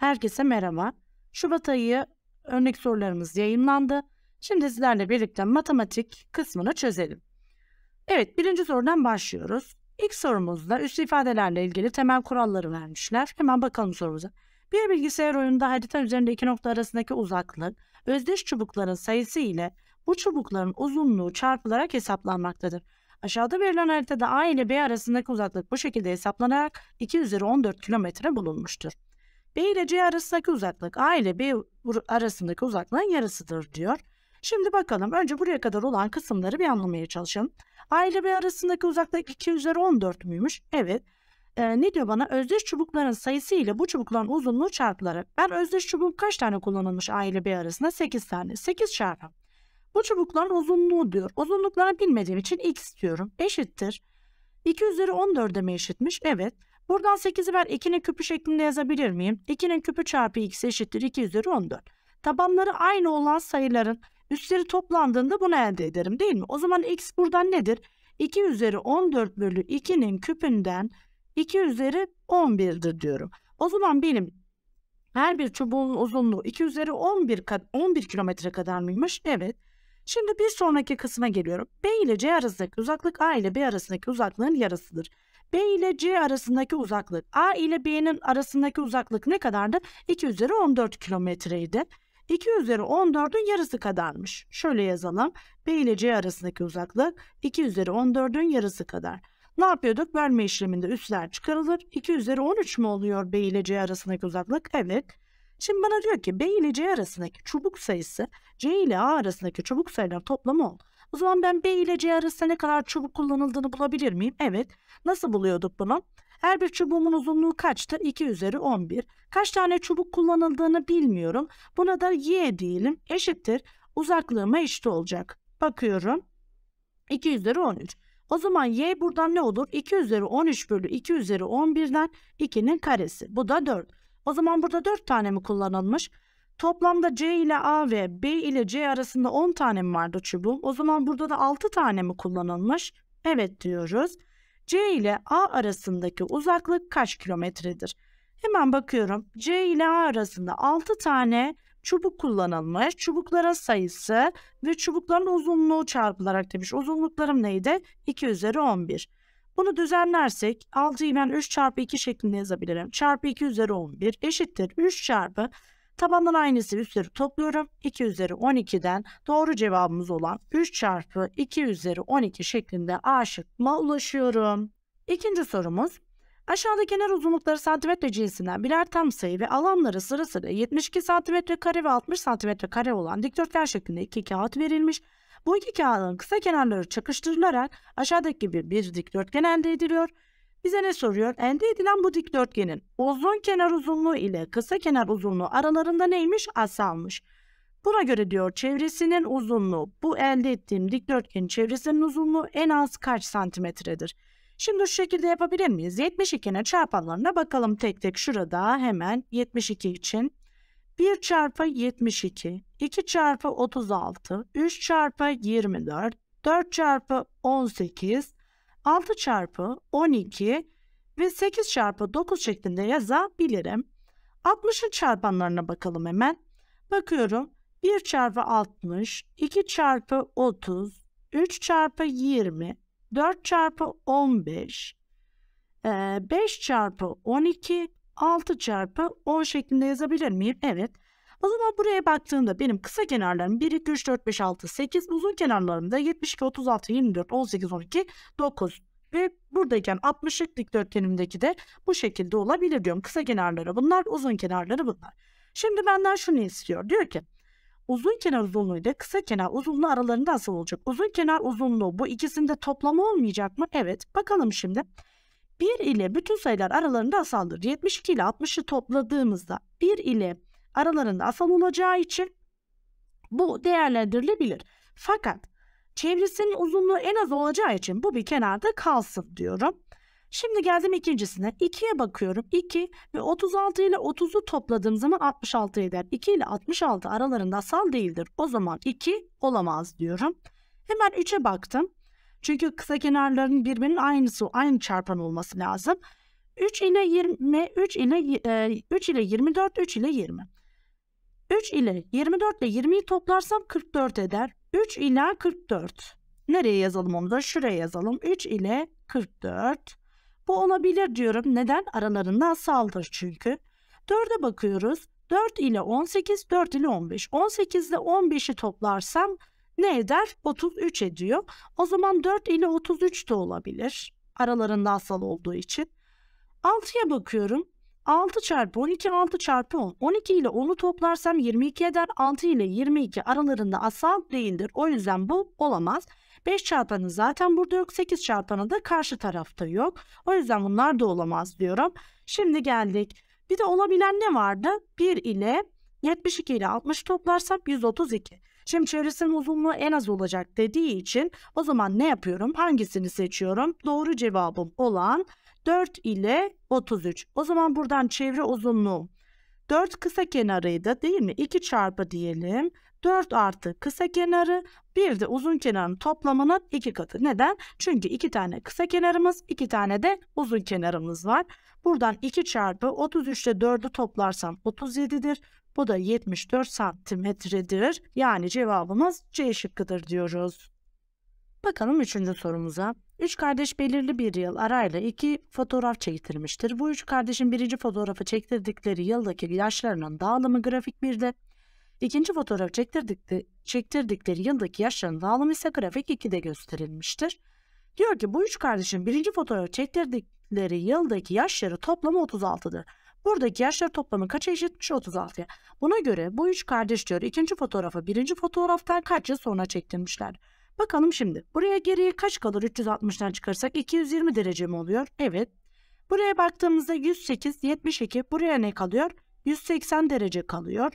Herkese merhaba. Şubat ayı örnek sorularımız yayınlandı. Şimdi sizlerle birlikte matematik kısmını çözelim. Evet birinci sorudan başlıyoruz. İlk sorumuzda üst ifadelerle ilgili temel kuralları vermişler. Hemen bakalım sorumuza. Bir bilgisayar oyununda harita üzerinde iki nokta arasındaki uzaklık, özdeş çubukların sayısı ile bu çubukların uzunluğu çarpılarak hesaplanmaktadır. Aşağıda verilen haritada A ile B arasındaki uzaklık bu şekilde hesaplanarak 2 üzeri 14 kilometre bulunmuştur. B ile C arasındaki uzaklık A ile B arasındaki uzaklığın yarısıdır diyor. Şimdi bakalım önce buraya kadar olan kısımları bir anlamaya çalışalım. A ile B arasındaki uzaklık 2 üzeri 14 müymüş? Evet. Ee, ne diyor bana? Özdeş çubukların sayısı ile bu çubukların uzunluğu çarpıları. Ben özdeş çubuk kaç tane kullanılmış A ile B arasında? 8 tane. 8 çarpı. Bu çubukların uzunluğu diyor. Uzunluklarını bilmediğim için x diyorum. Eşittir. 2 üzeri 14'e mi eşitmiş? Evet. Buradan 8'i ver 2'nin küpü şeklinde yazabilir miyim? 2'nin küpü çarpı x eşittir 2 üzeri 14. Tabanları aynı olan sayıların üstleri toplandığında bunu elde ederim değil mi? O zaman x buradan nedir? 2 üzeri 14 bölü 2'nin küpünden 2 üzeri 11'dir diyorum. O zaman benim her bir çubuğun uzunluğu 2 üzeri 11, 11 kilometre kadar mıymış? Evet. Şimdi bir sonraki kısma geliyorum. B ile C arasındaki uzaklık A ile B arasındaki uzaklığın yarısıdır. B ile C arasındaki uzaklık, A ile B'nin arasındaki uzaklık ne kadardı? 2 üzeri 14 kilometreydi. 2 üzeri 14'ün yarısı kadarmış. Şöyle yazalım. B ile C arasındaki uzaklık 2 üzeri 14'ün yarısı kadar. Ne yapıyorduk? Bölme işleminde üsler çıkarılır. 2 üzeri 13 mü oluyor B ile C arasındaki uzaklık? Evet. Şimdi bana diyor ki B ile C arasındaki çubuk sayısı C ile A arasındaki çubuk sayılar toplamı oldu. O zaman ben B ile C arasında ne kadar çubuk kullanıldığını bulabilir miyim? Evet. Nasıl buluyorduk bunu? Her bir çubuğumun uzunluğu kaçtı? 2 üzeri 11. Kaç tane çubuk kullanıldığını bilmiyorum. Buna da y diyelim. Eşittir. Uzaklığıma işte olacak. Bakıyorum. 2 üzeri 13. O zaman y buradan ne olur? 2 üzeri 13 bölü 2 üzeri 11'den 2'nin karesi. Bu da 4. O zaman burada 4 tane mi kullanılmış? Toplamda C ile A ve B ile C arasında 10 tane mi vardı çubuğum? O zaman burada da 6 tane mi kullanılmış? Evet diyoruz. C ile A arasındaki uzaklık kaç kilometredir? Hemen bakıyorum. C ile A arasında 6 tane çubuk kullanılmış. Çubuklara sayısı ve çubukların uzunluğu çarpılarak demiş. Uzunluklarım neydi? 2 üzeri 11. Bunu düzenlersek 6'yı ben 3 çarpı 2 şeklinde yazabilirim. Çarpı 2 üzeri 11 eşittir 3 çarpı Tabandan aynısı üstleri topluyorum. 2 üzeri 12'den doğru cevabımız olan 3 çarpı 2 üzeri 12 şeklinde A şıkkıma ulaşıyorum. İkinci sorumuz. Aşağıda kenar uzunlukları santimetre cinsinden birer tam sayı ve alanları sıra sırasıyla 72 santimetre kare ve 60 santimetre kare olan dikdörtgen şeklinde iki kağıt verilmiş. Bu iki kağıdın kısa kenarları çakıştırılarak aşağıdaki gibi bir dikdörtgen elde ediliyor. Bize ne soruyor? Elde edilen bu dikdörtgenin uzun kenar uzunluğu ile kısa kenar uzunluğu aralarında neymiş? Asalmış. Buna göre diyor çevresinin uzunluğu bu elde ettiğim dikdörtgenin çevresinin uzunluğu en az kaç santimetredir? Şimdi şu şekilde yapabilir miyiz? 72'ne çarpanlarına bakalım tek tek şurada hemen 72 için 1 çarpı 72, 2 çarpı 36, 3 çarpı 24, 4 çarpı 18, 6 çarpı 12 ve 8 çarpı 9 şeklinde yazabilirim. 60'ın çarpanlarına bakalım hemen. Bakıyorum 1 çarpı 60, 2 çarpı 30, 3 çarpı 20, 4 çarpı 15, 5 çarpı 12, 6 çarpı 10 şeklinde yazabilir miyim? Evet. O zaman buraya baktığımda benim kısa kenarlarım 1, 2, 3, 4, 5, 6, 8. Uzun kenarlarım da 72, 36, 24, 18, 12, 9. Ve buradayken 60'lık dikdörtgenimdeki de bu şekilde olabilir diyorum. Kısa kenarları bunlar, uzun kenarları bunlar. Şimdi benden şunu istiyor. Diyor ki uzun kenar uzunluğu ile kısa kenar uzunluğu aralarında asıl olacak. Uzun kenar uzunluğu bu ikisinde toplamı olmayacak mı? Evet. Bakalım şimdi. 1 ile bütün sayılar aralarında asaldır. 72 ile 60'ı topladığımızda 1 ile aralarında asal olacağı için bu değerlendirilebilir. Fakat çevresinin uzunluğu en az olacağı için bu bir kenarda kalsın diyorum. Şimdi geldim ikincisine. 2'ye bakıyorum. 2 ve 36 ile 30'u topladığım zaman 66 eder. 2 ile 66 aralarında asal değildir. O zaman 2 olamaz diyorum. Hemen 3'e baktım. Çünkü kısa kenarların birbirinin aynısı, aynı çarpan olması lazım. 3 ile 20, 3 ile 3 e, ile 24, 3 ile 20. 3 ile 24 ile 20'yi toplarsam 44 eder. 3 ile 44. Nereye yazalım onu da? Şuraya yazalım. 3 ile 44. Bu olabilir diyorum. Neden? Aralarında asaldır çünkü. 4'e bakıyoruz. 4 ile 18, 4 ile 15. 18 ile 15'i toplarsam ne eder? 33 ediyor. O zaman 4 ile 33 de olabilir. Aralarında asal olduğu için. 6'ya bakıyorum. 6 çarpı 12 6 çarpı 10. 12 ile 10'u toplarsam 22 eder. 6 ile 22 aralarında asal değildir. O yüzden bu olamaz. 5 çarpanı zaten burada yok. 8 çarpanı da karşı tarafta yok. O yüzden bunlar da olamaz diyorum. Şimdi geldik. Bir de olabilen ne vardı? 1 ile 72 ile 60 toplarsam 132. Şimdi çevresinin uzunluğu en az olacak dediği için o zaman ne yapıyorum? Hangisini seçiyorum? Doğru cevabım olan 4 ile 33. O zaman buradan çevre uzunluğu 4 kısa kenarıydı değil mi? 2 çarpı diyelim. 4 artı kısa kenarı bir de uzun kenarın toplamının 2 katı. Neden? Çünkü 2 tane kısa kenarımız 2 tane de uzun kenarımız var. Buradan 2 çarpı 33'te 4'ü toplarsam 37'dir. Bu da 74 santimetredir. Yani cevabımız C şıkkıdır diyoruz. Bakalım 3. sorumuza. Üç kardeş belirli bir yıl arayla iki fotoğraf çektirmiştir. Bu üç kardeşin birinci fotoğrafı çektirdikleri yıldaki yaşlarının dağılımı grafik 1'de, ikinci fotoğraf çektirdikleri, çektirdikleri yıldaki yaşların dağılımı ise grafik 2'de gösterilmiştir. Diyor ki bu üç kardeşin birinci fotoğraf çektirdikleri yıldaki yaşları toplamı 36'dır. Buradaki yaşlar toplamı kaça eşitmiş? 36'ya. Buna göre bu üç kardeş diyor ikinci fotoğrafı birinci fotoğraftan kaç yıl sonra çektirmişler. Bakalım şimdi. Buraya geriye kaç kalır 360'dan çıkarsak 220 derece mi oluyor? Evet. Buraya baktığımızda 108, 72. Buraya ne kalıyor? 180 derece kalıyor.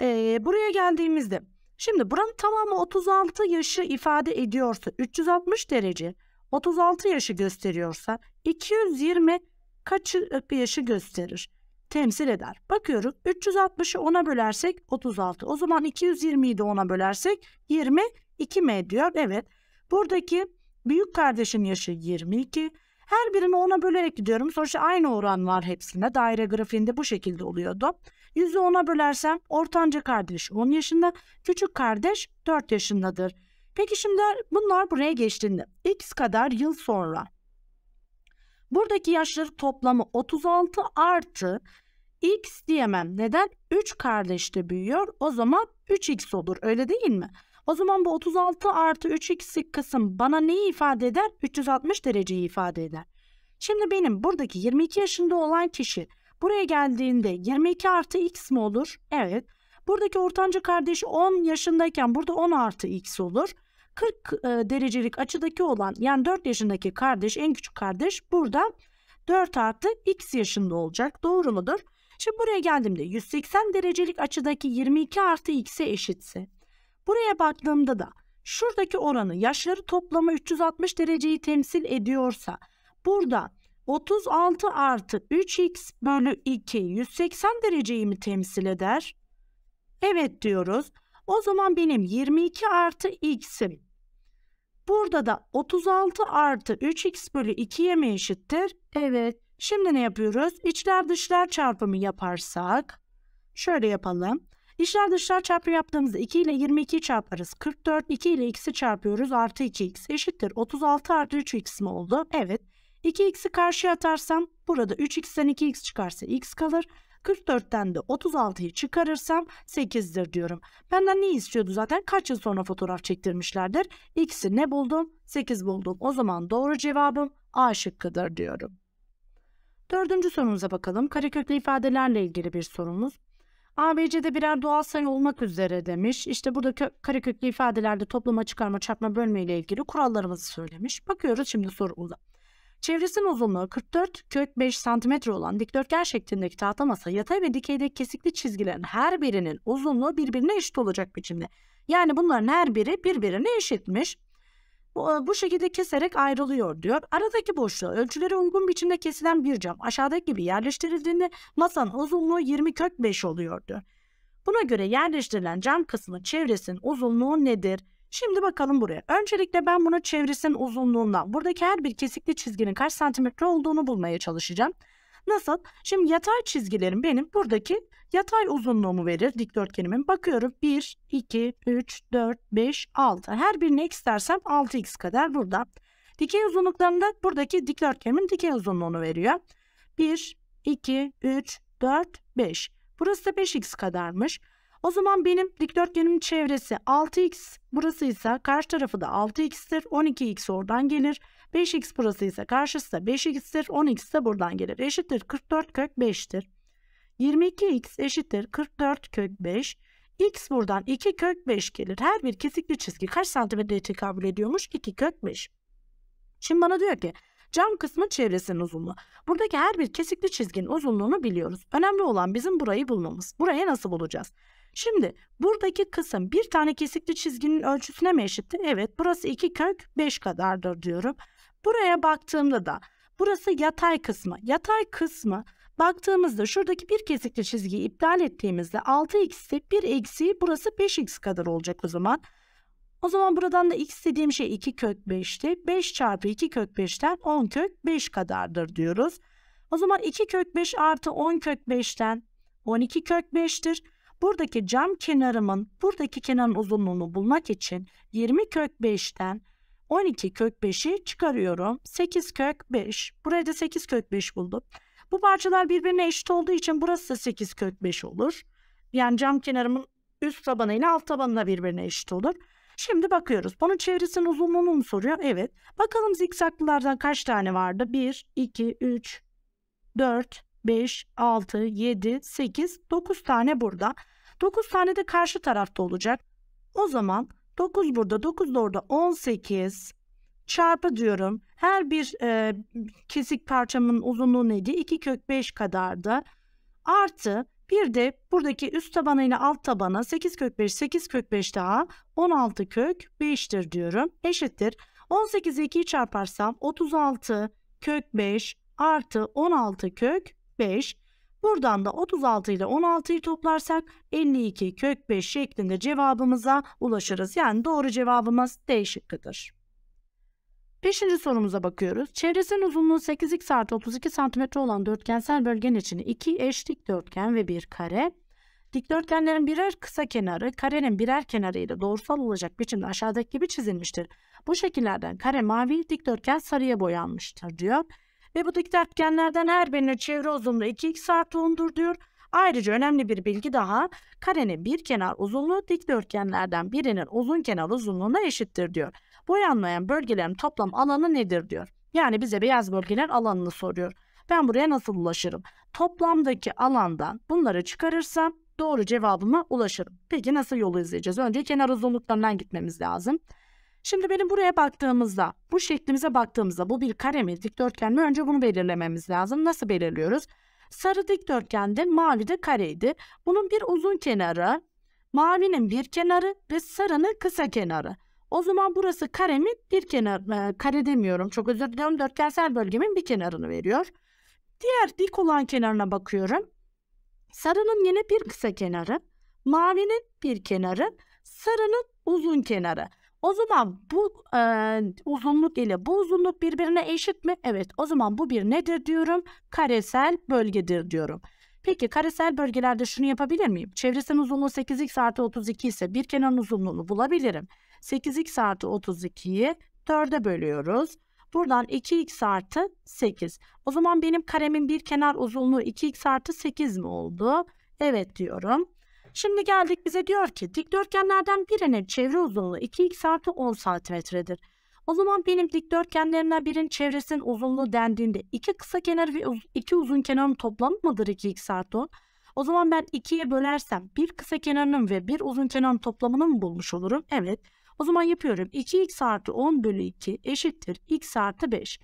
Ee, buraya geldiğimizde şimdi buranın tamamı 36 yaşı ifade ediyorsa 360 derece 36 yaşı gösteriyorsa 220 kaç e, yaşı gösterir? Temsil eder. Bakıyoruz 360'ı 10'a bölersek 36. O zaman 220'yi de 10'a bölersek 20 2M diyor. Evet. Buradaki büyük kardeşin yaşı 22. Her birini ona bölerek gidiyorum. Sonuçta aynı oran var hepsinde. Daire grafiğinde bu şekilde oluyordu. Yüzü 10'a bölersem ortanca kardeş 10 yaşında, küçük kardeş 4 yaşındadır. Peki şimdi bunlar buraya geçtiğinde x kadar yıl sonra buradaki yaşları toplamı 36 artı x diyemem. Neden? 3 kardeşte büyüyor. O zaman 3x olur. Öyle değil mi? O zaman bu 36 artı 3x kısım bana neyi ifade eder? 360 dereceyi ifade eder. Şimdi benim buradaki 22 yaşında olan kişi buraya geldiğinde 22 artı x mi olur? Evet. Buradaki ortanca kardeşi 10 yaşındayken burada 10 artı x olur. 40 e, derecelik açıdaki olan yani 4 yaşındaki kardeş en küçük kardeş burada 4 artı x yaşında olacak. Doğru mudur? Şimdi buraya geldiğimde 180 derecelik açıdaki 22 artı x'e eşitse Buraya baktığımda da şuradaki oranı yaşları toplamı 360 dereceyi temsil ediyorsa burada 36 artı 3x bölü 2 180 dereceyi mi temsil eder? Evet diyoruz. O zaman benim 22 artı x'im. Burada da 36 artı 3x bölü 2'ye mi eşittir? Evet. Şimdi ne yapıyoruz? İçler dışlar çarpımı yaparsak şöyle yapalım. İşler dışlar çarpı yaptığımızda 2 ile 22 çarparız. 44 2 ile x'i çarpıyoruz. Artı 2x eşittir. 36 artı 3x mi oldu? Evet. 2x'i karşıya atarsam burada 3x'ten 2x çıkarsa x kalır. 44'ten de 36'yı çıkarırsam 8'dir diyorum. Benden ne istiyordu zaten? Kaç yıl sonra fotoğraf çektirmişlerdir? X'i ne buldum? 8 buldum. O zaman doğru cevabım A şıkkıdır diyorum. Dördüncü sorumuza bakalım. Kareköklü ifadelerle ilgili bir sorumuz. ABC'de birer doğal sayı olmak üzere demiş. İşte burada kö- kareköklü ifadelerde toplama, çıkarma, çarpma, bölme ile ilgili kurallarımızı söylemiş. Bakıyoruz şimdi sorumuza. Çevresinin uzunluğu 44 kök 5 cm olan dikdörtgen şeklindeki tahta masa yatay ve dikeydeki kesikli çizgilerin her birinin uzunluğu birbirine eşit olacak biçimde. Yani bunların her biri birbirine eşitmiş bu, şekilde keserek ayrılıyor diyor. Aradaki boşluğa ölçülere uygun biçimde kesilen bir cam aşağıdaki gibi yerleştirildiğinde masanın uzunluğu 20 kök 5 oluyor Buna göre yerleştirilen cam kısmı çevresinin uzunluğu nedir? Şimdi bakalım buraya. Öncelikle ben bunu çevresinin uzunluğundan, buradaki her bir kesikli çizginin kaç santimetre olduğunu bulmaya çalışacağım. Nasıl? Şimdi yatay çizgilerim benim buradaki yatay uzunluğumu verir dikdörtgenimin. Bakıyorum 1, 2, 3, 4, 5, 6. Her birine x dersem 6x kadar burada. Dikey uzunluklarında buradaki dikdörtgenimin dikey uzunluğunu veriyor. 1, 2, 3, 4, 5. Burası da 5x kadarmış. O zaman benim dikdörtgenimin çevresi 6x. Burası ise karşı tarafı da 6x'tir. 12x oradan gelir. 5x burası ise karşısı da 5x'tir. 10x de buradan gelir. Eşittir 44 kök 5'tir. 22x eşittir 44 kök 5. X buradan 2 kök 5 gelir. Her bir kesikli çizgi kaç santimetreye tekabül ediyormuş? 2 kök 5. Şimdi bana diyor ki cam kısmı çevresinin uzunluğu. Buradaki her bir kesikli çizginin uzunluğunu biliyoruz. Önemli olan bizim burayı bulmamız. Burayı nasıl bulacağız? Şimdi buradaki kısım bir tane kesikli çizginin ölçüsüne mi eşittir? Evet burası 2 kök 5 kadardır diyorum. Buraya baktığımda da burası yatay kısmı. Yatay kısmı baktığımızda şuradaki bir kesikli çizgiyi iptal ettiğimizde 6x'te 1 eksi, burası 5x kadar olacak o zaman. O zaman buradan da x dediğim şey 2 kök 5'ti. 5 çarpı 2 kök 5'ten 10 kök 5 kadardır diyoruz. O zaman 2 kök 5 artı 10 kök 5'ten 12 kök 5'tir. Buradaki cam kenarımın buradaki kenarın uzunluğunu bulmak için 20 kök 5'ten 12 kök 5'i çıkarıyorum. 8 kök 5. Buraya da 8 kök 5 buldum. Bu parçalar birbirine eşit olduğu için burası da 8 kök 5 olur. Yani cam kenarımın üst tabanı ile alt tabanı da birbirine eşit olur. Şimdi bakıyoruz. Bunun çevresinin uzunluğunu mu soruyor? Evet. Bakalım zikzaklılardan kaç tane vardı? 1, 2, 3, 4, 5, 6, 7, 8, 9 tane burada. 9 tane de karşı tarafta olacak. O zaman 9 burada 9 da orada 18 çarpı diyorum. Her bir e, kesik parçamın uzunluğu neydi? 2 kök 5 kadardı. Artı bir de buradaki üst tabanı ile alt tabana 8 kök 5 8 kök 5 daha 16 kök 5'tir diyorum. Eşittir. 18'i 2'yi çarparsam 36 kök 5 artı 16 kök 5 Buradan da 36 ile 16'yı toplarsak 52 kök 5 şeklinde cevabımıza ulaşırız. Yani doğru cevabımız D şıkkıdır. Beşinci sorumuza bakıyoruz. Çevresinin uzunluğu 8x artı 32 cm olan dörtgensel bölgenin içine iki eş dikdörtgen ve bir kare. Dikdörtgenlerin birer kısa kenarı, karenin birer kenarı ile doğrusal olacak biçimde aşağıdaki gibi çizilmiştir. Bu şekillerden kare mavi, dikdörtgen sarıya boyanmıştır diyor ve bu dikdörtgenlerden her birinin çevre uzunluğu 2x artı 10'dur diyor. Ayrıca önemli bir bilgi daha karenin bir kenar uzunluğu dikdörtgenlerden birinin uzun kenar uzunluğuna eşittir diyor. Boyanmayan bölgelerin toplam alanı nedir diyor. Yani bize beyaz bölgeler alanını soruyor. Ben buraya nasıl ulaşırım? Toplamdaki alandan bunları çıkarırsam doğru cevabıma ulaşırım. Peki nasıl yolu izleyeceğiz? Önce kenar uzunluklarından gitmemiz lazım. Şimdi benim buraya baktığımızda, bu şeklimize baktığımızda bu bir kare mi, dikdörtgen mi? Önce bunu belirlememiz lazım. Nasıl belirliyoruz? Sarı dikdörtgende, mavi de kareydi. Bunun bir uzun kenarı, mavinin bir kenarı ve sarının kısa kenarı. O zaman burası kare mi? bir kenarı, e, kare demiyorum çok özür dilerim. dörtgensel bölgemin bir kenarını veriyor. Diğer dik olan kenarına bakıyorum. Sarının yine bir kısa kenarı, mavinin bir kenarı, sarının uzun kenarı. O zaman bu e, uzunluk ile bu uzunluk birbirine eşit mi? Evet o zaman bu bir nedir diyorum? Karesel bölgedir diyorum. Peki karesel bölgelerde şunu yapabilir miyim? Çevresel uzunluğu 8x artı 32 ise bir kenarın uzunluğunu bulabilirim. 8x artı 32'yi 4'e bölüyoruz. Buradan 2x artı 8. O zaman benim karemin bir kenar uzunluğu 2x artı 8 mi oldu? Evet diyorum. Şimdi geldik bize diyor ki dikdörtgenlerden birinin çevre uzunluğu 2x artı 10 santimetredir. O zaman benim dikdörtgenlerimden birinin çevresinin uzunluğu dendiğinde iki kısa kenar ve iki uzun kenarın toplamı mıdır 2x artı 10? O zaman ben 2'ye bölersem bir kısa kenarının ve bir uzun kenarın toplamını mı bulmuş olurum? Evet. O zaman yapıyorum. 2x artı 10 bölü 2 eşittir x artı 5.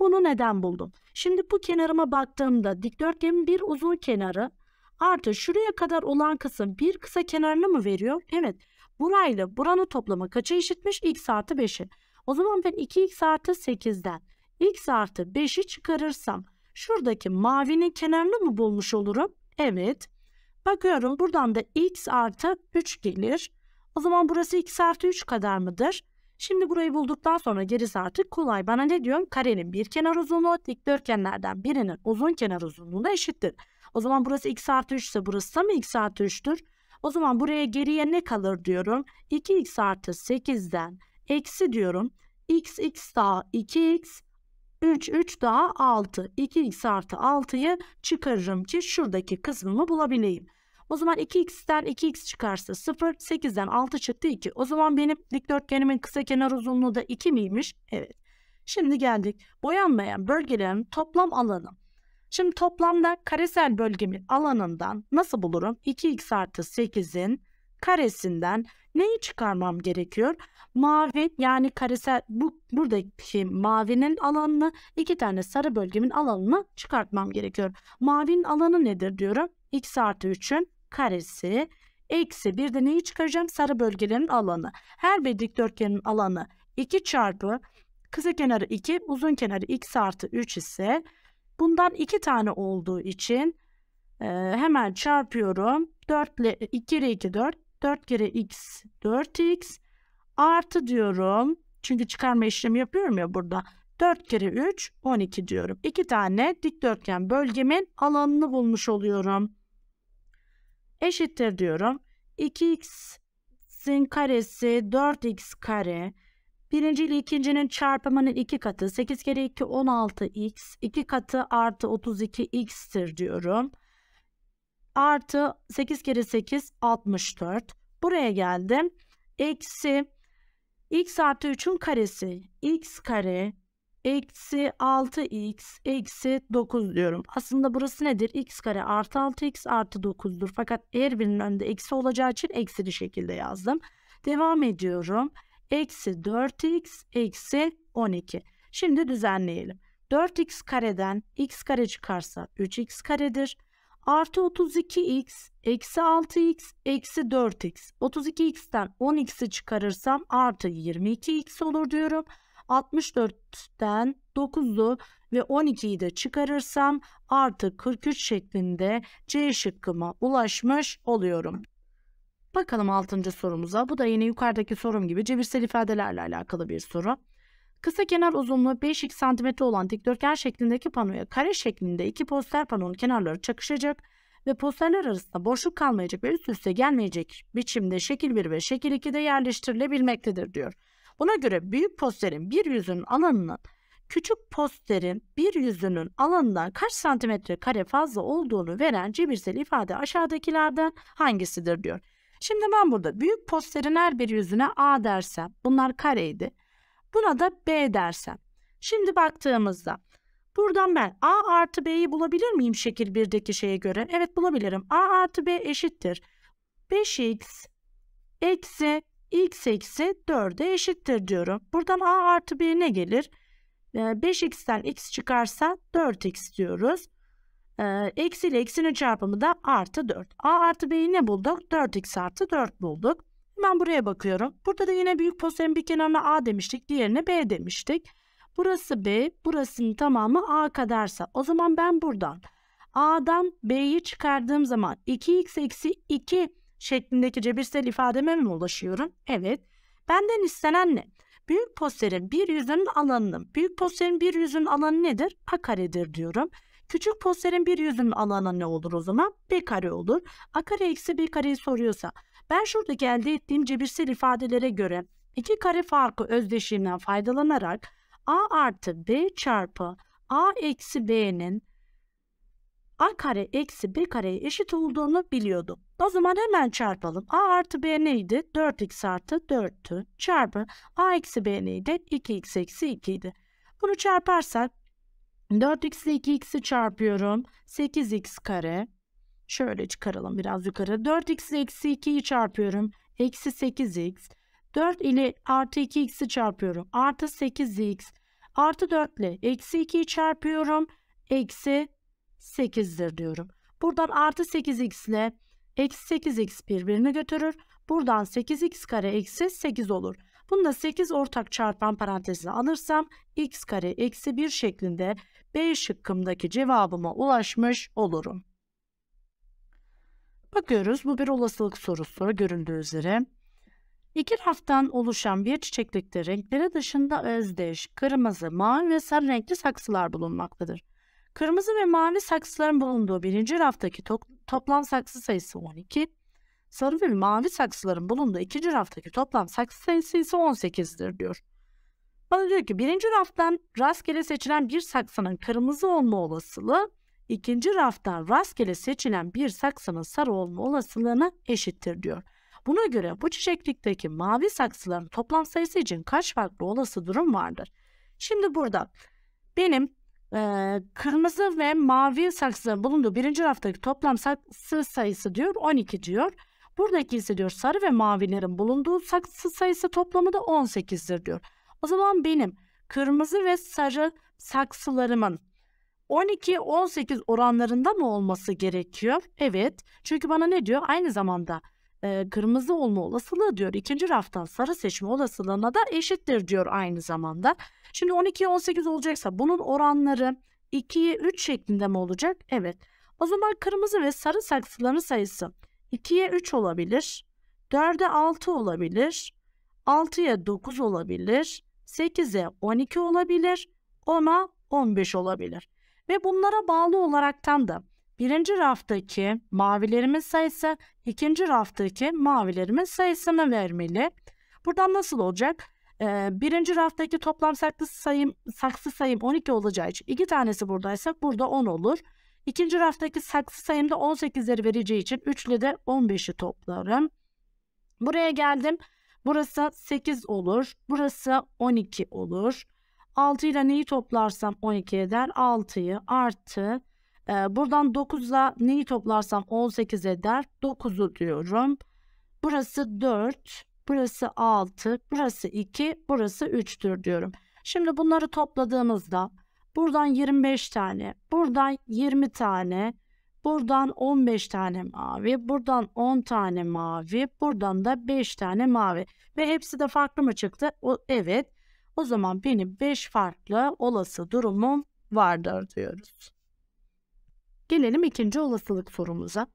Bunu neden buldum? Şimdi bu kenarıma baktığımda dikdörtgenin bir uzun kenarı Artı şuraya kadar olan kısım bir kısa kenarını mı veriyor? Evet. Burayla buranın toplamı kaça eşitmiş? x artı 5'i. O zaman ben 2x artı 8'den x artı 5'i çıkarırsam şuradaki mavinin kenarını mı bulmuş olurum? Evet. Bakıyorum buradan da x artı 3 gelir. O zaman burası x artı 3 kadar mıdır? Şimdi burayı bulduktan sonra gerisi artık kolay. Bana ne diyorsun? Karenin bir kenar uzunluğu dikdörtgenlerden birinin uzun kenar uzunluğuna eşittir. O zaman burası x artı 3 ise burası da mı x artı 3'tür? O zaman buraya geriye ne kalır diyorum. 2x artı 8'den eksi diyorum. x x daha 2x 3 3 daha 6 2x artı 6'yı çıkarırım ki şuradaki kısmımı bulabileyim. O zaman 2x'ten 2x çıkarsa 0 8'den 6 çıktı 2. O zaman benim dikdörtgenimin kısa kenar uzunluğu da 2 miymiş? Evet. Şimdi geldik boyanmayan bölgelerin toplam alanı. Şimdi toplamda karesel bölgemi alanından nasıl bulurum? 2x artı 8'in karesinden neyi çıkarmam gerekiyor? Mavi yani karesel bu buradaki mavinin alanını iki tane sarı bölgemin alanını çıkartmam gerekiyor. Mavinin alanı nedir diyorum? x artı 3'ün karesi eksi bir de neyi çıkaracağım? Sarı bölgelerin alanı. Her bir dikdörtgenin alanı 2 çarpı kısa kenarı 2 uzun kenarı x artı 3 ise Bundan iki tane olduğu için e, hemen çarpıyorum. 4 ile 2 kere 2 4. 4 kere x 4x artı diyorum. Çünkü çıkarma işlemi yapıyorum ya burada. 4 kere 3 12 diyorum. İki tane dikdörtgen bölgemin alanını bulmuş oluyorum. Eşittir diyorum. 2x'in karesi 4x kare Birinci ile ikincinin çarpımının iki katı 8 kere 2 16x 2 katı artı 32x'tir diyorum. Artı 8 kere 8 64. Buraya geldim. Eksi x artı 3'ün karesi x kare eksi 6x eksi 9 diyorum. Aslında burası nedir? x kare artı 6x artı 9'dur. Fakat her birinin önünde eksi olacağı için eksili şekilde yazdım. Devam ediyorum eksi 4x eksi 12. Şimdi düzenleyelim. 4x kareden x kare çıkarsa 3x karedir. Artı 32x eksi 6x eksi 4x. 32x'ten 10x'i çıkarırsam artı 22x olur diyorum. 64'ten 9'u ve 12'yi de çıkarırsam artı 43 şeklinde C şıkkıma ulaşmış oluyorum. Bakalım 6. sorumuza. Bu da yine yukarıdaki sorum gibi cebirsel ifadelerle alakalı bir soru. Kısa kenar uzunluğu 5x cm olan dikdörtgen şeklindeki panoya kare şeklinde iki poster panonun kenarları çakışacak ve posterler arasında boşluk kalmayacak ve üst üste gelmeyecek biçimde şekil 1 ve şekil de yerleştirilebilmektedir diyor. Buna göre büyük posterin bir yüzünün alanının küçük posterin bir yüzünün alanından kaç santimetre kare fazla olduğunu veren cebirsel ifade aşağıdakilerden hangisidir diyor. Şimdi ben burada büyük posterin her bir yüzüne A dersem bunlar kareydi. Buna da B dersem. Şimdi baktığımızda buradan ben A artı B'yi bulabilir miyim şekil 1'deki şeye göre? Evet bulabilirim. A artı B eşittir. 5x eksi x eksi 4'e eşittir diyorum. Buradan A artı B ne gelir? 5x'ten ee, x çıkarsa 4x diyoruz eksi ile eksinin çarpımı da artı 4. A artı B'yi ne bulduk? 4x artı 4 bulduk. Hemen buraya bakıyorum. Burada da yine büyük posenin bir kenarına A demiştik. Diğerine B demiştik. Burası B. Burasının tamamı A kadarsa. O zaman ben buradan A'dan B'yi çıkardığım zaman 2x eksi 2 şeklindeki cebirsel ifademe mi ulaşıyorum? Evet. Benden istenen ne? Büyük posterin bir yüzünün alanını. Büyük posterin bir yüzünün alanı nedir? A karedir diyorum. Küçük posterin bir yüzünün alanı ne olur o zaman? B kare olur. A kare eksi B kareyi soruyorsa ben şurada elde ettiğim cebirsel ifadelere göre iki kare farkı özdeşiğinden faydalanarak A artı B çarpı A eksi B'nin A kare eksi B kareye eşit olduğunu biliyordum. O zaman hemen çarpalım. A artı B neydi? 4x artı 4'tü. Çarpı A eksi B neydi? 2x eksi 2 idi. Bunu çarparsak 4x ile 2x'i çarpıyorum. 8x kare. Şöyle çıkaralım biraz yukarı. 4x ile eksi 2'yi çarpıyorum. Eksi 8x. 4 ile artı 2x'i çarpıyorum. Artı 8x. Artı 4 ile eksi 2'yi çarpıyorum. Eksi 8'dir diyorum. Buradan artı 8x ile eksi 8x birbirini götürür. Buradan 8x kare eksi 8 olur. Bunda da 8 ortak çarpan parantezine alırsam x kare eksi 1 şeklinde B şıkkımdaki cevabıma ulaşmış olurum. Bakıyoruz bu bir olasılık sorusu göründüğü üzere. İki raftan oluşan bir çiçeklikte renkleri dışında özdeş, kırmızı, mavi ve sarı renkli saksılar bulunmaktadır. Kırmızı ve mavi saksıların bulunduğu birinci raftaki to toplam saksı sayısı 12, Sarı ve mavi saksıların bulunduğu ikinci raftaki toplam saksı sayısı ise 18'dir diyor. Bana diyor ki birinci raftan rastgele seçilen bir saksının kırmızı olma olasılığı ikinci raftan rastgele seçilen bir saksının sarı olma olasılığına eşittir diyor. Buna göre bu çiçeklikteki mavi saksıların toplam sayısı için kaç farklı olası durum vardır? Şimdi burada benim e, kırmızı ve mavi saksıların bulunduğu birinci raftaki toplam saksı sayısı diyor 12 diyor. Burada ise diyor sarı ve mavilerin bulunduğu saksı sayısı toplamı da 18'dir diyor. O zaman benim kırmızı ve sarı saksılarımın 12-18 oranlarında mı olması gerekiyor? Evet. Çünkü bana ne diyor? Aynı zamanda e, kırmızı olma olasılığı diyor. İkinci raftan sarı seçme olasılığına da eşittir diyor aynı zamanda. Şimdi 12-18 olacaksa bunun oranları 2'ye 3 şeklinde mi olacak? Evet. O zaman kırmızı ve sarı saksıların sayısı 2'ye 3 olabilir, 4'e 6 olabilir, 6'ya 9 olabilir, 8'e 12 olabilir, 10'a 15 olabilir. Ve bunlara bağlı olaraktan da birinci raftaki mavilerimin sayısı, ikinci raftaki mavilerimin sayısını vermeli. Buradan nasıl olacak? Ee, birinci raftaki toplam saksı sayım, saksı sayım 12 olacağı için iki tanesi buradaysa burada 10 olur. İkinci raftaki saksı sayımda 18'leri vereceği için 3 ile de 15'i toplarım. Buraya geldim. Burası 8 olur. Burası 12 olur. 6 ile neyi toplarsam 12 eder. 6'yı artı. E, buradan 9 ile neyi toplarsam 18 eder. 9'u diyorum. Burası 4. Burası 6. Burası 2. Burası 3'tür diyorum. Şimdi bunları topladığımızda Buradan 25 tane, buradan 20 tane, buradan 15 tane mavi, buradan 10 tane mavi, buradan da 5 tane mavi. Ve hepsi de farklı mı çıktı? O, evet. O zaman benim 5 farklı olası durumum vardır diyoruz. Gelelim ikinci olasılık sorumuza.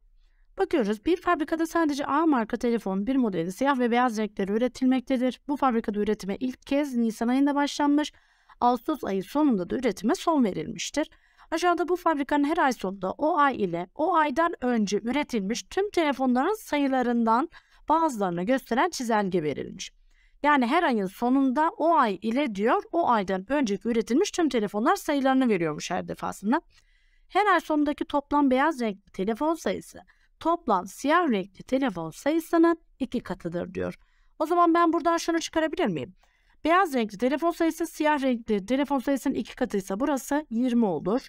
Bakıyoruz bir fabrikada sadece A marka telefon bir modeli siyah ve beyaz renkleri üretilmektedir. Bu fabrikada üretime ilk kez Nisan ayında başlanmış. Ağustos ayı sonunda da üretime son verilmiştir. Aşağıda bu fabrikanın her ay sonunda o ay ile o aydan önce üretilmiş tüm telefonların sayılarından bazılarını gösteren çizelge verilmiş. Yani her ayın sonunda o ay ile diyor o aydan önceki üretilmiş tüm telefonlar sayılarını veriyormuş her defasında. Her ay sonundaki toplam beyaz renkli telefon sayısı toplam siyah renkli telefon sayısının iki katıdır diyor. O zaman ben buradan şunu çıkarabilir miyim? Beyaz renkli telefon sayısı siyah renkli telefon sayısının iki katı ise burası 20 olur.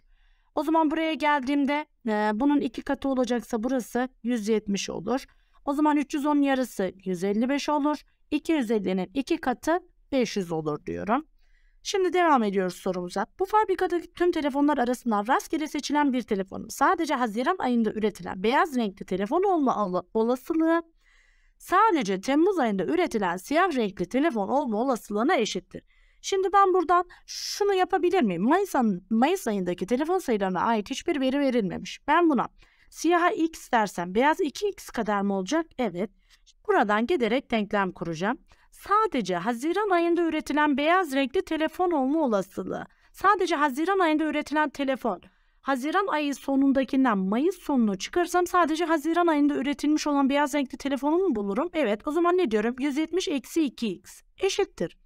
O zaman buraya geldiğimde e, bunun iki katı olacaksa burası 170 olur. O zaman 310 yarısı 155 olur. 250'nin iki katı 500 olur diyorum. Şimdi devam ediyoruz sorumuza. Bu fabrikadaki tüm telefonlar arasında rastgele seçilen bir telefonun sadece Haziran ayında üretilen beyaz renkli telefon olma olasılığı sadece Temmuz ayında üretilen siyah renkli telefon olma olasılığına eşittir. Şimdi ben buradan şunu yapabilir miyim? Mayıs, Mayıs ayındaki telefon sayılarına ait hiçbir veri verilmemiş. Ben buna siyaha x dersem beyaz 2x kadar mı olacak? Evet. Buradan giderek denklem kuracağım. Sadece Haziran ayında üretilen beyaz renkli telefon olma olasılığı. Sadece Haziran ayında üretilen telefon Haziran ayı sonundakinden Mayıs sonunu çıkarırsam sadece Haziran ayında üretilmiş olan beyaz renkli telefonumu bulurum. Evet o zaman ne diyorum? 170 eksi 2x eşittir.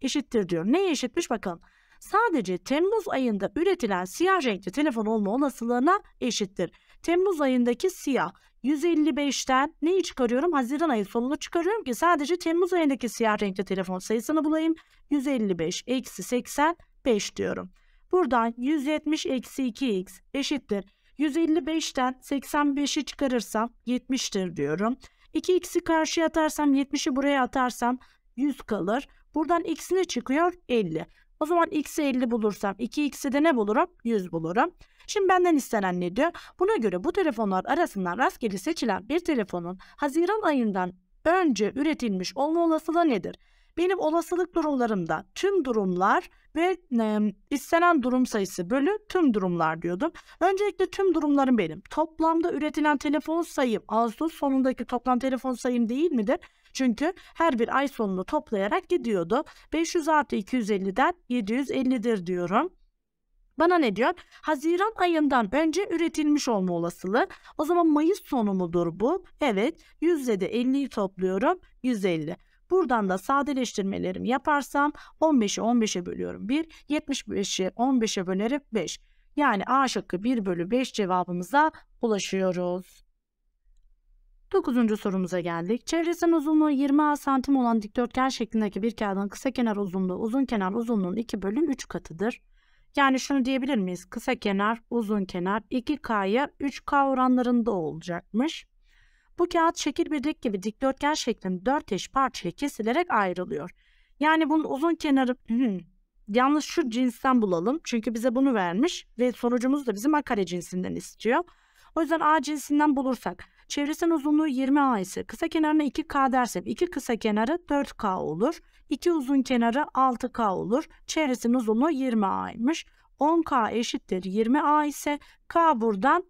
Eşittir diyor. Ne eşitmiş bakalım. Sadece Temmuz ayında üretilen siyah renkli telefon olma olasılığına eşittir. Temmuz ayındaki siyah 155'ten neyi çıkarıyorum? Haziran ayı sonunu çıkarıyorum ki sadece Temmuz ayındaki siyah renkli telefon sayısını bulayım. 155 eksi 85 diyorum. Buradan 170 eksi 2x eşittir. 155'ten 85'i çıkarırsam 70'tir diyorum. 2x'i karşıya atarsam 70'i buraya atarsam 100 kalır. Buradan x ne çıkıyor? 50. O zaman x'i 50 bulursam 2x'i de ne bulurum? 100 bulurum. Şimdi benden istenen ne diyor? Buna göre bu telefonlar arasından rastgele seçilen bir telefonun Haziran ayından önce üretilmiş olma olasılığı nedir? Benim olasılık durumlarımda tüm durumlar ve e, istenen durum sayısı bölü tüm durumlar diyordum. Öncelikle tüm durumlarım benim. Toplamda üretilen telefon sayım Ağustos sonundaki toplam telefon sayım değil midir? Çünkü her bir ay sonunu toplayarak gidiyordu. 500 artı 250'den 750'dir diyorum. Bana ne diyor? Haziran ayından önce üretilmiş olma olasılığı. O zaman Mayıs sonu mudur bu? Evet. Yüzde 50'yi topluyorum. 150. Buradan da sadeleştirmelerimi yaparsam 15'i 15'e bölüyorum 1, 75'i 15'e bölerek 5. Yani A şıkkı 1 bölü 5 cevabımıza ulaşıyoruz. 9. sorumuza geldik. Çevresinin uzunluğu 20 A santim olan dikdörtgen şeklindeki bir kağıdın kısa kenar uzunluğu uzun kenar uzunluğun 2 bölü 3 katıdır. Yani şunu diyebilir miyiz? Kısa kenar uzun kenar 2K'ya 3K oranlarında olacakmış. Bu kağıt şekil birlik gibi dikdörtgen şeklinde dört eş parçaya kesilerek ayrılıyor. Yani bunun uzun kenarı yalnız şu cinsten bulalım. Çünkü bize bunu vermiş ve sonucumuz da bizim makare cinsinden istiyor. O yüzden A cinsinden bulursak çevresinin uzunluğu 20A ise kısa kenarına 2K dersem 2 kısa kenarı 4K olur. 2 uzun kenarı 6K olur. Çevresinin uzunluğu 20A'ymış. 10K eşittir 20A ise K buradan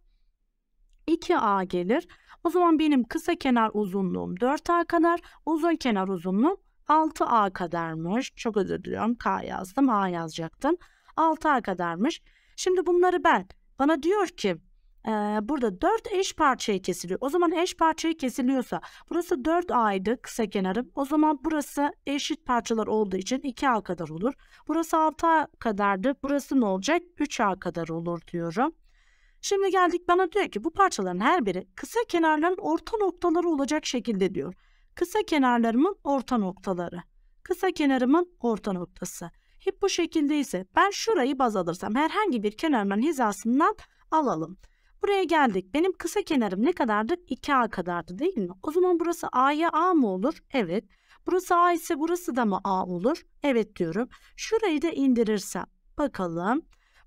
2A gelir. O zaman benim kısa kenar uzunluğum 4A kadar, uzun kenar uzunluğum 6A kadarmış. Çok özür diliyorum. K yazdım, A yazacaktım. 6A kadarmış. Şimdi bunları ben, bana diyor ki e, burada 4 eş parçayı kesiliyor. O zaman eş parçayı kesiliyorsa burası 4A'ydı kısa kenarım. O zaman burası eşit parçalar olduğu için 2A kadar olur. Burası 6A kadardı. Burası ne olacak? 3A kadar olur diyorum. Şimdi geldik bana diyor ki bu parçaların her biri kısa kenarların orta noktaları olacak şekilde diyor. Kısa kenarlarımın orta noktaları. Kısa kenarımın orta noktası. Hep bu şekilde ise ben şurayı baz alırsam herhangi bir kenarımın hizasından alalım. Buraya geldik. Benim kısa kenarım ne kadardı? 2A kadardı değil mi? O zaman burası A'ya A mı olur? Evet. Burası A ise burası da mı A olur? Evet diyorum. Şurayı da indirirsem bakalım.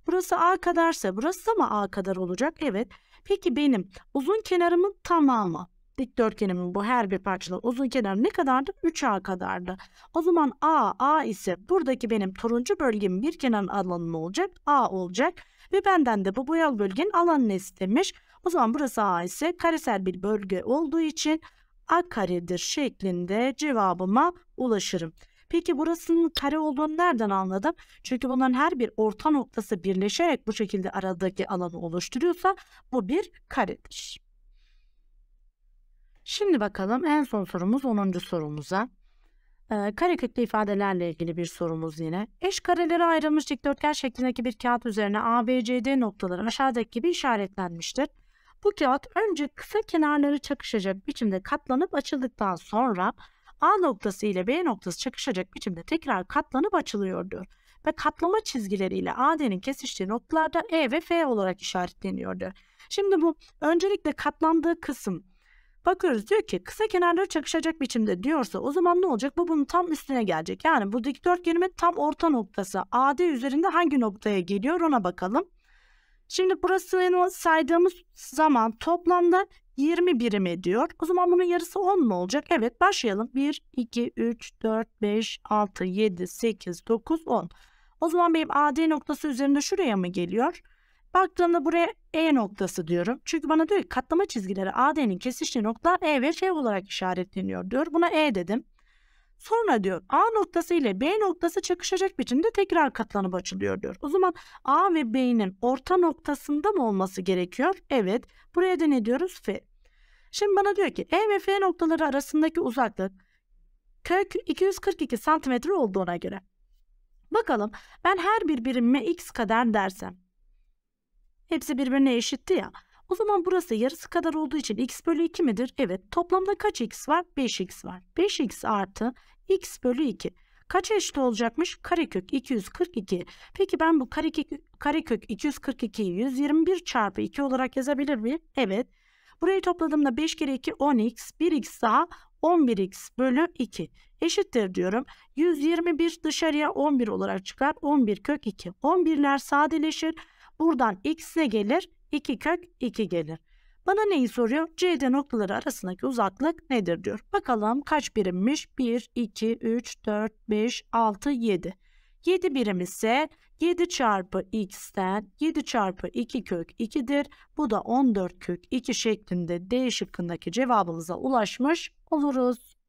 Burası A kadarsa burası da mı A kadar olacak? Evet. Peki benim uzun kenarımın tamamı dikdörtgenimin bu her bir parçalı uzun kenar ne kadardı? 3A kadardı. O zaman A, A ise buradaki benim turuncu bölgemin bir kenarın alanı olacak? A olacak. Ve benden de bu boyalı bölgenin alanını istemiş. O zaman burası A ise karesel bir bölge olduğu için A karedir şeklinde cevabıma ulaşırım. Peki burasının kare olduğunu nereden anladım? Çünkü bunların her bir orta noktası birleşerek bu şekilde aradaki alanı oluşturuyorsa bu bir karedir. Şimdi bakalım en son sorumuz 10. sorumuza. Ee, kare köklü ifadelerle ilgili bir sorumuz yine. Eş karelere ayrılmış dikdörtgen şeklindeki bir kağıt üzerine A, B, C, D noktaları aşağıdaki gibi işaretlenmiştir. Bu kağıt önce kısa kenarları çakışacak biçimde katlanıp açıldıktan sonra A noktası ile B noktası çakışacak biçimde tekrar katlanıp açılıyordu Ve katlama çizgileriyle AD'nin kesiştiği noktalarda E ve F olarak işaretleniyordu. Şimdi bu öncelikle katlandığı kısım Bakıyoruz diyor ki kısa kenarları çakışacak biçimde diyorsa o zaman ne olacak? Bu bunun tam üstüne gelecek. Yani bu dikdörtgenimin tam orta noktası AD üzerinde hangi noktaya geliyor ona bakalım. Şimdi burası saydığımız zaman toplamda 20 birim ediyor. O zaman bunun yarısı 10 mu olacak? Evet başlayalım. 1, 2, 3, 4, 5, 6, 7, 8, 9, 10. O zaman benim AD noktası üzerinde şuraya mı geliyor? Baktığımda buraya E noktası diyorum. Çünkü bana diyor ki katlama çizgileri AD'nin kesiştiği nokta E ve F olarak işaretleniyor diyor. Buna E dedim. Sonra diyor A noktası ile B noktası çakışacak biçimde tekrar katlanıp açılıyor diyor. O zaman A ve B'nin orta noktasında mı olması gerekiyor? Evet. Buraya da ne diyoruz? F. Şimdi bana diyor ki E ve F noktaları arasındaki uzaklık kök 242 santimetre olduğuna göre. Bakalım ben her bir birimime x kadar dersem. Hepsi birbirine eşitti ya. O zaman burası yarısı kadar olduğu için x bölü 2 midir? Evet. Toplamda kaç x var? 5x var. 5x artı x bölü 2. Kaç eşit olacakmış? Karekök 242. Peki ben bu karekök, karekök 242'yi 121 çarpı 2 olarak yazabilir miyim? Evet. Burayı topladığımda 5 kere 2 10x, 1x daha 11x bölü 2 eşittir diyorum. 121 dışarıya 11 olarak çıkar. 11 kök 2. 11'ler sadeleşir. Buradan x ne gelir? 2 kök 2 gelir. Bana neyi soruyor? C'de noktaları arasındaki uzaklık nedir diyor. Bakalım kaç birimmiş? 1, 2, 3, 4, 5, 6, 7. 7 birim ise 7 çarpı x'ten 7 çarpı 2 kök 2'dir. Bu da 14 kök 2 şeklinde D şıkkındaki cevabımıza ulaşmış oluruz.